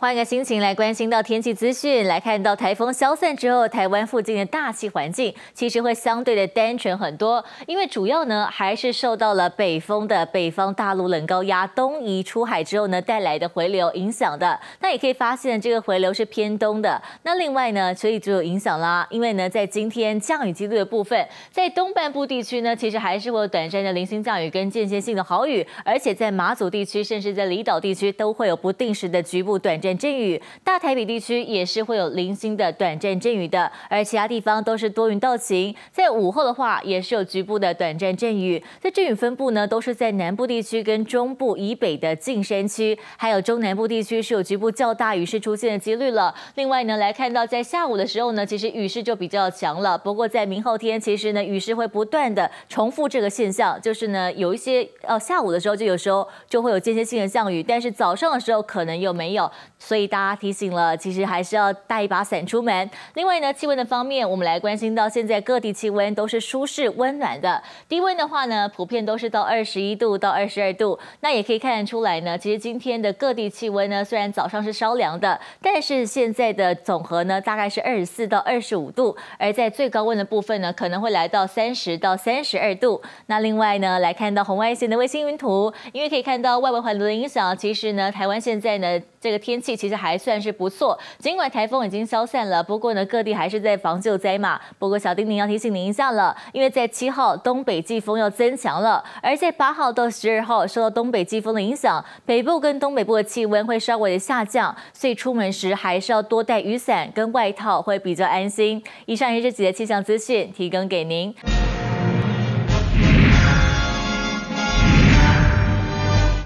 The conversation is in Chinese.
换个心情来关心到天气资讯，来看到台风消散之后，台湾附近的大气环境其实会相对的单纯很多，因为主要呢还是受到了北风的北方大陆冷高压东移出海之后呢带来的回流影响的。那也可以发现这个回流是偏东的。那另外呢，所以就有影响啦，因为呢在今天降雨几率的部分，在东半部地区呢其实还是会有短暂的零星降雨跟间歇性的好雨，而且在马祖地区甚至在离岛地区都会有不定时的局部短暂。阵雨，大台北地区也是会有零星的短暂阵雨的，而其他地方都是多云到晴。在午后的话，也是有局部的短暂阵雨。在阵雨分布呢，都是在南部地区跟中部以北的近山区，还有中南部地区是有局部较大雨势出现的几率了。另外呢，来看到在下午的时候呢，其实雨势就比较强了。不过在明后天，其实呢雨势会不断的重复这个现象，就是呢有一些呃下午的时候就有时候就会有间歇性的降雨，但是早上的时候可能又没有。所以大家提醒了，其实还是要带一把伞出门。另外呢，气温的方面，我们来关心到现在各地气温都是舒适温暖的。低温的话呢，普遍都是到二十一度到二十二度。那也可以看得出来呢，其实今天的各地气温呢，虽然早上是稍凉的，但是现在的总和呢，大概是二十四到二十五度。而在最高温的部分呢，可能会来到三十到三十二度。那另外呢，来看到红外线的卫星云图，因为可以看到外围环流的影响，其实呢，台湾现在呢。这个天气其实还算是不错，尽管台风已经消散了，不过呢，各地还是在防救灾嘛。不过小丁丁要提醒您一下了，因为在七号东北季风要增强了，而在八号到十二号受到东北季风的影响，北部跟东北部的气温会稍微的下降，所以出门时还是要多带雨伞跟外套会比较安心。以上是这节气象资讯提供给您。